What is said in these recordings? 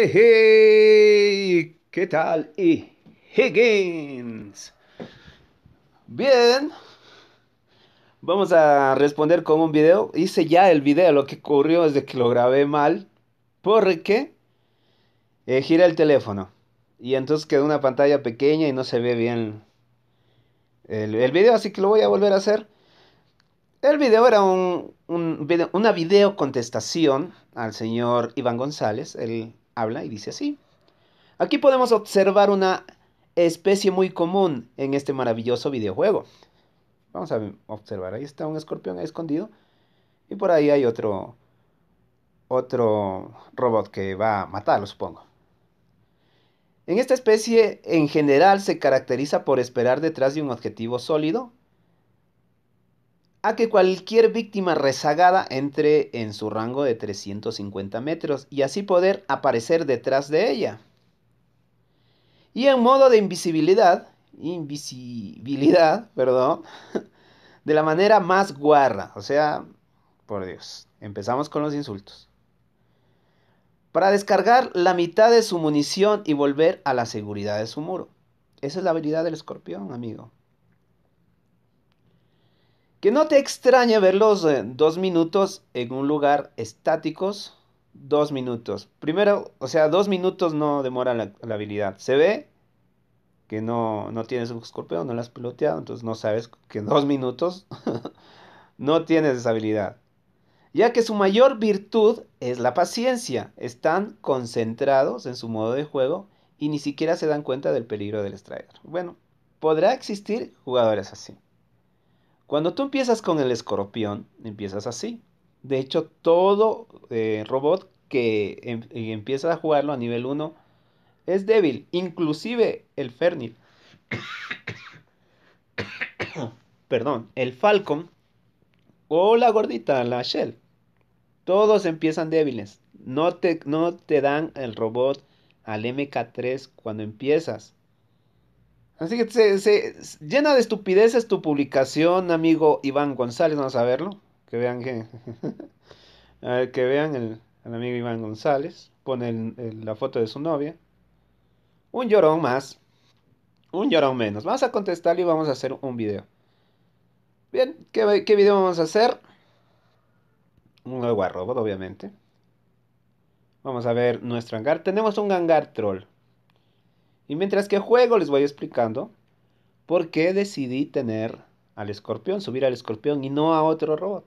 Hey, ¿qué tal? Y Higgins. Bien. Vamos a responder con un video. Hice ya el video. Lo que ocurrió es de que lo grabé mal. Porque eh, gira el teléfono. Y entonces quedó una pantalla pequeña y no se ve bien el, el video. Así que lo voy a volver a hacer. El video era un, video, una video contestación al señor Iván González, el habla y dice así. Aquí podemos observar una especie muy común en este maravilloso videojuego. Vamos a observar, ahí está un escorpión escondido y por ahí hay otro otro robot que va a matarlo, supongo. En esta especie en general se caracteriza por esperar detrás de un objetivo sólido a que cualquier víctima rezagada entre en su rango de 350 metros y así poder aparecer detrás de ella. Y en modo de invisibilidad, invisibilidad, perdón, de la manera más guarra, o sea, por Dios, empezamos con los insultos. Para descargar la mitad de su munición y volver a la seguridad de su muro. Esa es la habilidad del escorpión, amigo. Que no te extrañe verlos dos minutos en un lugar estáticos. Dos minutos. Primero, o sea, dos minutos no demora la, habilidad. Se ve que no, no tienes un escorpión, no lo has piloteado, entonces no sabes que dos minutos no tienes esa habilidad. Ya que su mayor virtud es la paciencia. Están concentrados en su modo de juego y ni siquiera se dan cuenta del peligro del extraer. Bueno, podrá existir jugadores así. Cuando tú empiezas con el escorpión, empiezas así. De hecho, todo eh, robot que em, eh, empieza a jugarlo a nivel 1 es débil, inclusive el Fernil. Perdón, el Falcon o la gordita, la Shell. Todos empiezan débiles. No te, no te dan el robot al MK3 cuando empiezas. Así que se, llena de estupideces tu publicación, amigo Iván González. Vamos a verlo. Que vean que. que vean el, amigo Iván González. Pone la foto de su novia. Un llorón más. Un llorón menos. Vamos a contestarle y vamos a hacer un video. Bien, ¿qué, qué video vamos a hacer? Un nuevo robot, obviamente. Vamos a ver nuestro hangar. Tenemos un hangar troll. Y mientras que juego les voy explicando por qué decidí tener al escorpión, subir al escorpión y no a otro robot.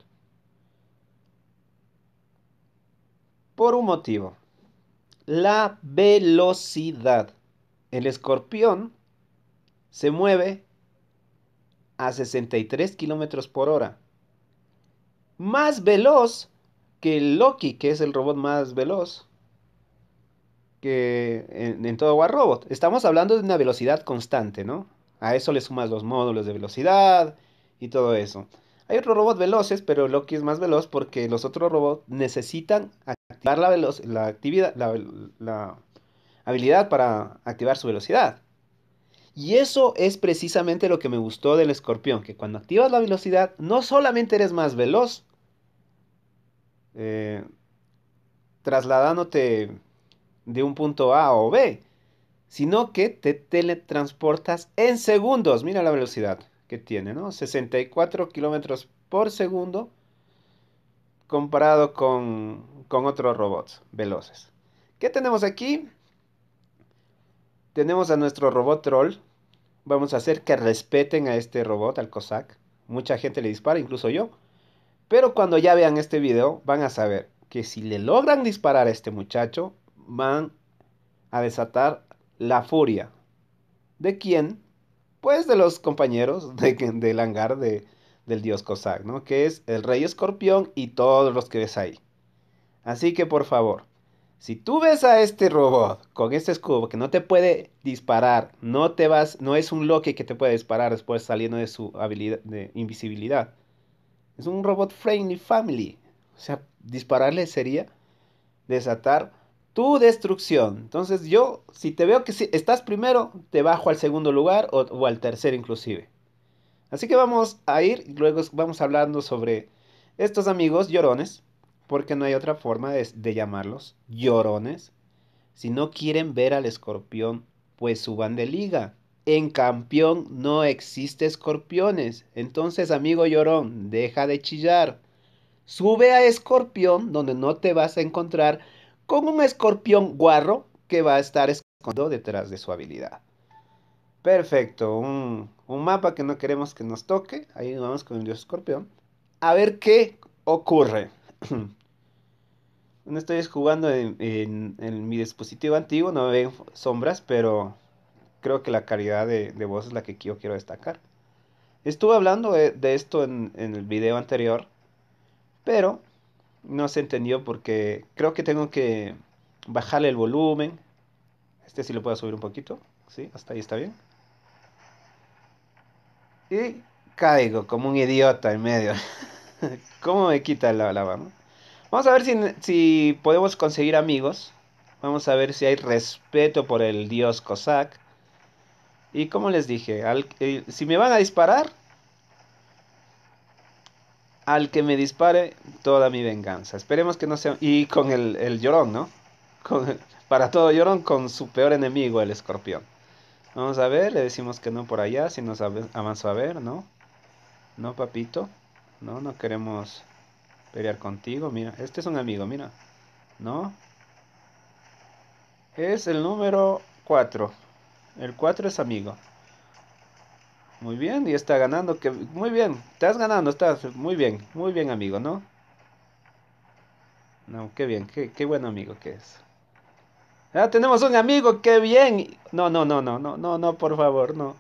Por un motivo, la velocidad. El escorpión se mueve a 63 kilómetros por hora. Más veloz que el Loki, que es el robot más veloz, que en, todo War Robot. Estamos hablando de una velocidad constante, ¿no? A eso le sumas los módulos de velocidad y todo eso. Hay otros robots veloces, pero Loki es más veloz porque los otros robots necesitan activar la, la, actividad, la, habilidad para activar su velocidad. Y eso es precisamente lo que me gustó del escorpión, que cuando activas la velocidad no solamente eres más veloz, eh, trasladándote de un punto A o B, sino que te teletransportas en segundos. Mira la velocidad que tiene, ¿no? 64 kilómetros por segundo comparado con, con otros robots veloces. ¿Qué tenemos aquí? Tenemos a nuestro robot troll. Vamos a hacer que respeten a este robot, al Cossack. Mucha gente le dispara, incluso yo. Pero cuando ya vean este video, van a saber que si le logran disparar a este muchacho, van a desatar la furia. ¿De quién? Pues de los compañeros de, del hangar de, del dios Cossack, ¿no? Que es el rey escorpión y todos los que ves ahí. Así que por favor, si tú ves a este robot con este escudo que no te puede disparar, no te vas, no es un Loki que te puede disparar después saliendo de su habilidad de invisibilidad. Es un robot friendly family. O sea, dispararle sería desatar tu destrucción. Entonces yo, si te veo que si estás primero, te bajo al segundo lugar o, al tercero inclusive. Así que vamos a ir luego vamos hablando sobre estos amigos llorones, porque no hay otra forma de, de llamarlos llorones. Si no quieren ver al escorpión, pues suban de liga. En campeón no existe escorpiones. Entonces, amigo llorón, deja de chillar. Sube a escorpión donde no te vas a encontrar con un escorpión guarro que va a estar escondido detrás de su habilidad. Perfecto, un, mapa que no queremos que nos toque. Ahí vamos con el dios escorpión. A ver qué ocurre. no estoy jugando en, mi dispositivo antiguo, no veo sombras, pero creo que la calidad de, voz es la que yo quiero destacar. Estuve hablando de, esto en, en, el video anterior, pero no se entendió porque creo que tengo que bajarle el volumen. Este sí lo puedo subir un poquito. ¿Sí? Hasta ahí está bien. Y caigo como un idiota en medio. ¿Cómo me quita la lava? Vamos a ver si, podemos conseguir amigos. Vamos a ver si hay respeto por el dios Cossack. Y como les dije, eh, si me van a disparar, al que me dispare toda mi venganza. Esperemos que no sea... Y con el, llorón, ¿no? para todo llorón, con su peor enemigo, el escorpión. Vamos a ver, le decimos que no por allá, si nos avanzó a ver, ¿no? No, papito. No, no queremos pelear contigo. Mira, este es un amigo, mira. ¿No? Es el número 4. El 4 es amigo. Muy bien, y está ganando, que muy bien, estás ganando, estás muy bien, muy bien amigo, ¿no? No, qué bien, qué, qué buen amigo que es. Ah, tenemos un amigo, qué bien. No, no, no, no, no, no, no, por favor, no.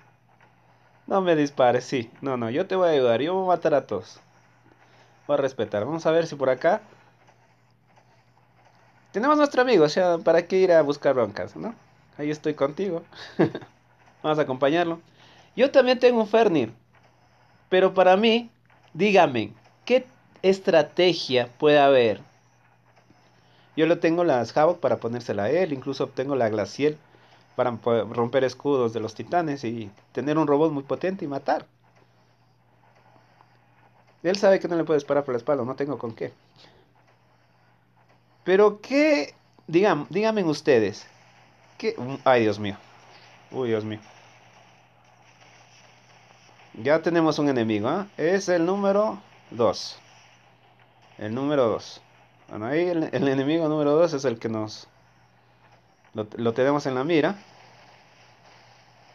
No me dispares, sí. No, no, yo te voy a ayudar, yo voy a matar a todos. Voy a respetar. Vamos a ver si por acá... Tenemos nuestro amigo, o sea, ¿para qué ir a buscar broncas, no? Ahí estoy contigo. Vamos a acompañarlo. Yo también tengo un fernir, pero para mí, dígame, ¿qué estrategia puede haber? Yo lo tengo las Havoc para ponérsela a él, incluso obtengo la Glaciel para romper escudos de los titanes y tener un robot muy potente y matar. Él sabe que no le puede disparar por la espalda, no tengo con qué. Pero qué, digan, díganme ustedes, ¿qué? Ay, Dios mío. Uy, Dios mío. Ya tenemos un enemigo. ¿ah? Es el número 2. El número 2. Bueno, ahí el, enemigo número 2 es el que nos... Lo, lo, tenemos en la mira.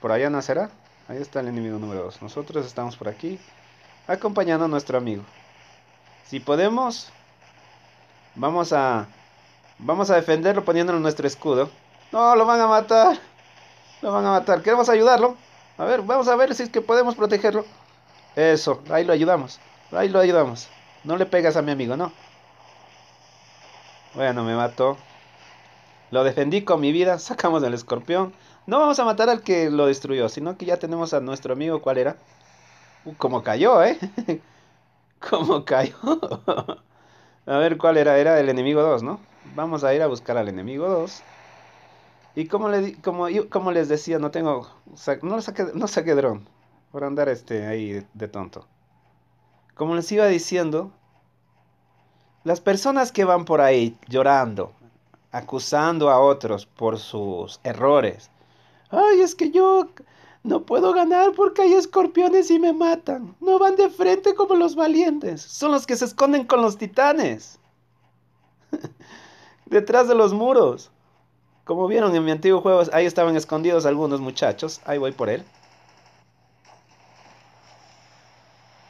Por allá nacerá. Ahí está el enemigo número 2. Nosotros estamos por aquí acompañando a nuestro amigo. Si podemos, vamos a... Vamos a defenderlo poniéndole nuestro escudo. No, lo van a matar. Lo van a matar. Queremos ayudarlo. A ver, vamos a ver si es que podemos protegerlo. Eso, ahí lo ayudamos. Ahí lo ayudamos. No le pegas a mi amigo, ¿no? Bueno, me mató. Lo defendí con mi vida, sacamos al escorpión. No vamos a matar al que lo destruyó, sino que ya tenemos a nuestro amigo, ¿cuál era? Uh, como cayó, ¿eh? como cayó. a ver, ¿cuál era? Era el enemigo 2, ¿no? Vamos a ir a buscar al enemigo 2. Y como, le, como, como les decía, no tengo. No saqué, dron. Por andar este, ahí de tonto. Como les iba diciendo, las personas que van por ahí llorando, acusando a otros por sus errores. Ay, es que yo no puedo ganar porque hay escorpiones y me matan. No van de frente como los valientes. Son los que se esconden con los titanes. Detrás de los muros. Como vieron en mi antiguo juego, ahí estaban escondidos algunos muchachos. Ahí voy por él.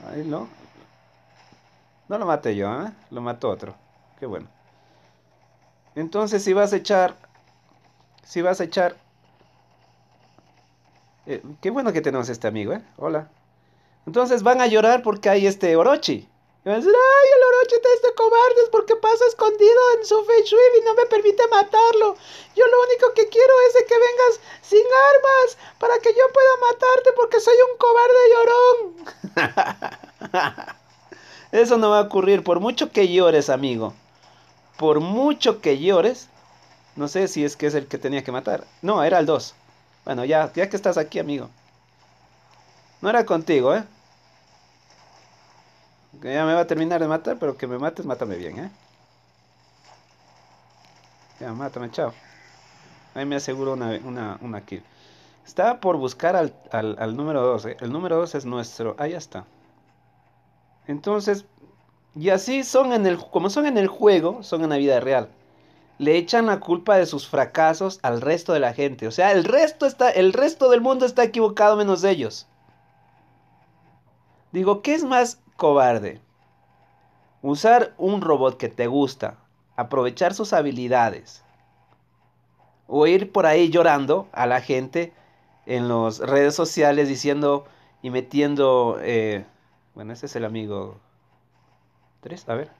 Ahí no. No lo maté yo, ¿eh? Lo mató otro. Qué bueno. Entonces, si vas a echar... Si vas a echar... Eh, qué bueno que tenemos este amigo, ¿eh? Hola. Entonces van a llorar porque hay este Orochi. Y va a decir, ay, el Orochi te este cobarde, cobardes porque pasa escondido en su y no me permite matarlo. Yo lo único que quiero es de que vengas sin armas para que yo pueda matarte porque soy un cobarde llorón. Eso no va a ocurrir por mucho que llores, amigo. Por mucho que llores. No sé si es que es el que tenía que matar. No, era el 2. Bueno, ya, ya que estás aquí, amigo. No era contigo, ¿eh? ya me va a terminar de matar, pero que me mates, mátame bien, ¿eh? Ya, mátame, chao. Ahí me aseguro una, una, kill. Estaba por buscar al, número 2. ¿eh? El número 2 es nuestro. Ahí está. Entonces, y así son en el, como son en el juego, son en la vida real. Le echan la culpa de sus fracasos al resto de la gente. O sea, el resto está, el resto del mundo está equivocado menos ellos. Digo, ¿qué es más cobarde. Usar un robot que te gusta, aprovechar sus habilidades. O ir por ahí llorando a la gente en las redes sociales diciendo y metiendo... Eh, bueno, ese es el amigo 3, a ver.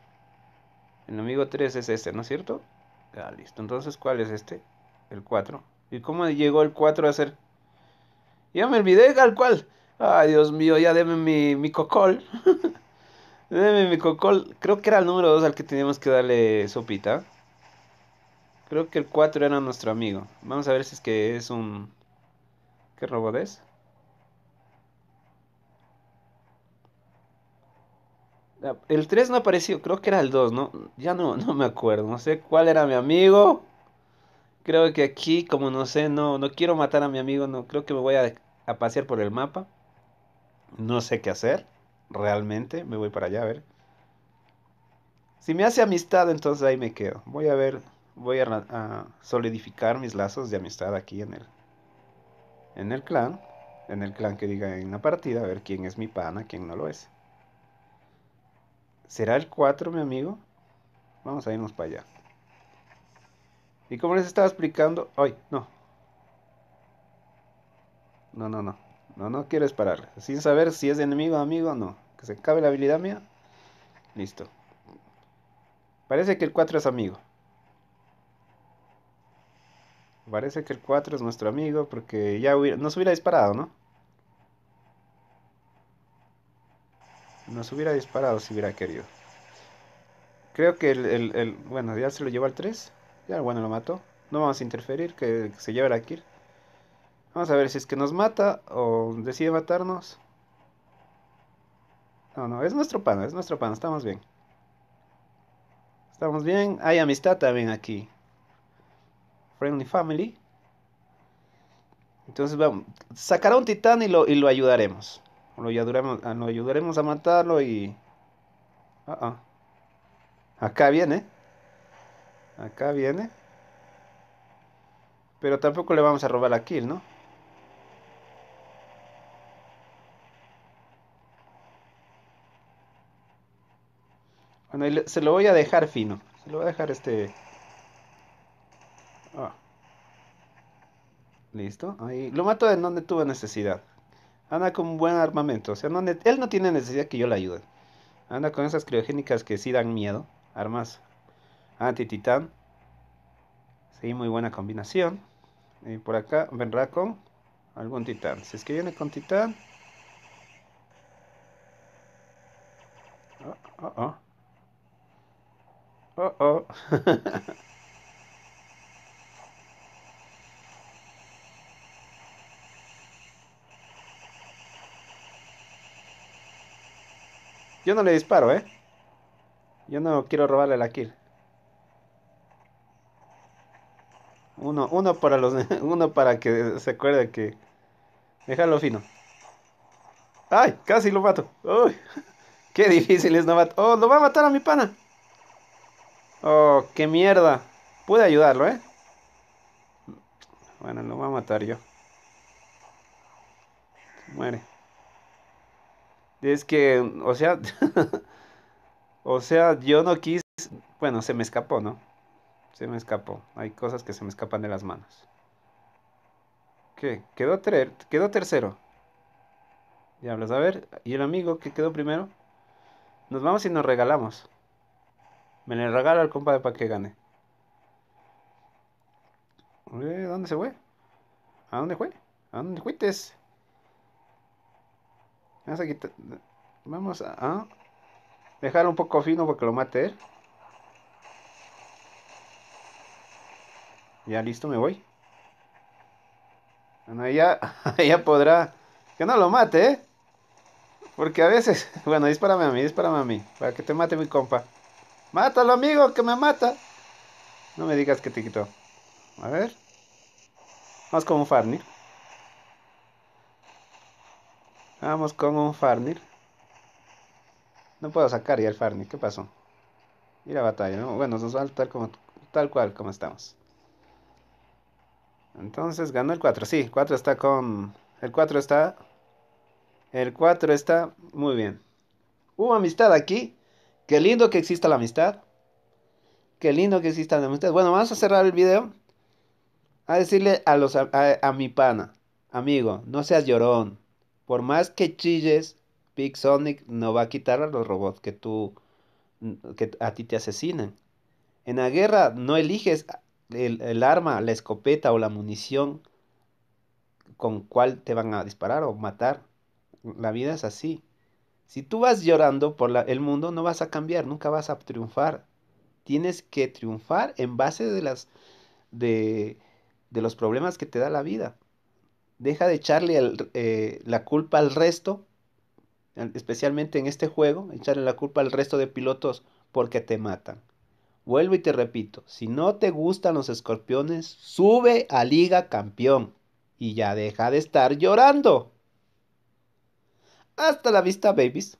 El amigo 3 es este, ¿no es cierto? Ah, listo. Entonces, ¿cuál es este? El 4. ¿Y cómo llegó el 4 a ser? Ya me olvidé tal cual. Ay, Dios mío, ya deme mi, mi cocol. deme mi cocol. Creo que era el número 2 al que teníamos que darle sopita. Creo que el 4 era nuestro amigo. Vamos a ver si es que es un... ¿Qué robot es? El 3 no apareció, creo que era el 2, ¿no? Ya no, no me acuerdo, no sé cuál era mi amigo. Creo que aquí, como no sé, no, no quiero matar a mi amigo, no creo que me voy a pasear por el mapa. No sé qué hacer, realmente, me voy para allá a ver. Si me hace amistad, entonces ahí me quedo. Voy a ver, voy a, solidificar mis lazos de amistad aquí en el, en el clan, en el clan que diga en la partida, a ver quién es mi pana, quién no lo es. ¿Será el 4, mi amigo? Vamos a irnos para allá. Y como les estaba explicando, ay, no. No, no, no. No, no quiero disparar, Sin saber si es enemigo o amigo, no. Que se acabe la habilidad mía. Listo. Parece que el 4 es amigo. Parece que el 4 es nuestro amigo porque ya hubiera, nos hubiera disparado, ¿no? Nos hubiera disparado si hubiera querido. Creo que el, el, el Bueno, ya se lo llevó al 3. Ya, bueno, lo mató. No vamos a interferir, que, se lleve la kill. Vamos a ver si es que nos mata o decide matarnos. No, no, es nuestro pana, es nuestro pana, estamos bien. Estamos bien, hay amistad también aquí. Friendly Family. Entonces vamos, sacará un titán y lo, y lo ayudaremos. Lo ayudaremos, ah, a matarlo y... Uh Acá viene. Acá viene. Pero tampoco le vamos a robar la kill, ¿no? Bueno, se lo voy a dejar fino. Se lo voy a dejar este... Ah. Listo. Ahí. Lo mato en donde tuve necesidad. Anda con buen armamento. O sea, él no tiene necesidad que yo le ayude. Anda con esas criogénicas que sí dan miedo. Armas anti-titán. Sí, muy buena combinación. Y por acá vendrá con algún titán. Si es que viene con titán... ah, ah, ah. Oh, oh. Yo no le disparo, ¿eh? Yo no quiero robarle la kill. Uno, uno para los uno para que se acuerde que déjalo fino. ¡Ay! Casi lo mato. ¡Uy! ¡Qué difícil es no matar! ¡Oh! ¡Lo va a matar a mi pana! Oh, qué mierda. Pude ayudarlo, ¿eh? Bueno, lo voy a matar yo. Muere. Es que, o sea, o sea, yo no quise, bueno, se me escapó, ¿no? Se me escapó. Hay cosas que se me escapan de las manos. ¿Qué? Quedó, quedó tercero. Diablos, a ver, ¿y el amigo que quedó primero? Nos vamos y nos regalamos. Me le regalo al de para que gane. ¿Dónde se fue? ¿A dónde fue? ¿A dónde fuiste? Vamos a quitar. Vamos a. Dejar un poco fino para que lo mate eh. Ya listo, me voy. Bueno, ya, ya podrá. Que no lo mate, ¿eh? Porque a veces. Bueno, dispárame a mí, dispárame a mí. Para que te mate mi compa. Mátalo, amigo, que me mata. No me digas que te quitó. A ver. Vamos con un Farnir. Vamos con un Farnir. No puedo sacar ya el Farnir. ¿Qué pasó? Y la batalla, ¿no? Bueno, nos va tal, como, tal cual como estamos. Entonces ganó el 4. Sí, el 4 está con... El 4 está... El 4 está muy bien. Hubo amistad aquí. Qué lindo que exista la amistad. Qué lindo que exista la amistad. Bueno, vamos a cerrar el video. A decirle a, los, a, mi pana, amigo, no seas llorón. Por más que chilles, Big Sonic no va a quitar a los robots que tú, que a ti te asesinan. En la guerra no eliges el, el arma, la escopeta o la munición con cuál te van a disparar o matar. La vida es así. Si tú vas llorando por el mundo, no vas a cambiar, nunca vas a triunfar. Tienes que triunfar en base de, las, de, los problemas que te da la vida. Deja de echarle eh, la culpa al resto, especialmente en este juego, echarle la culpa al resto de pilotos porque te matan. Vuelvo y te repito, si no te gustan los escorpiones, sube a Liga Campeón y ya deja de estar llorando. Hasta la vista, babies.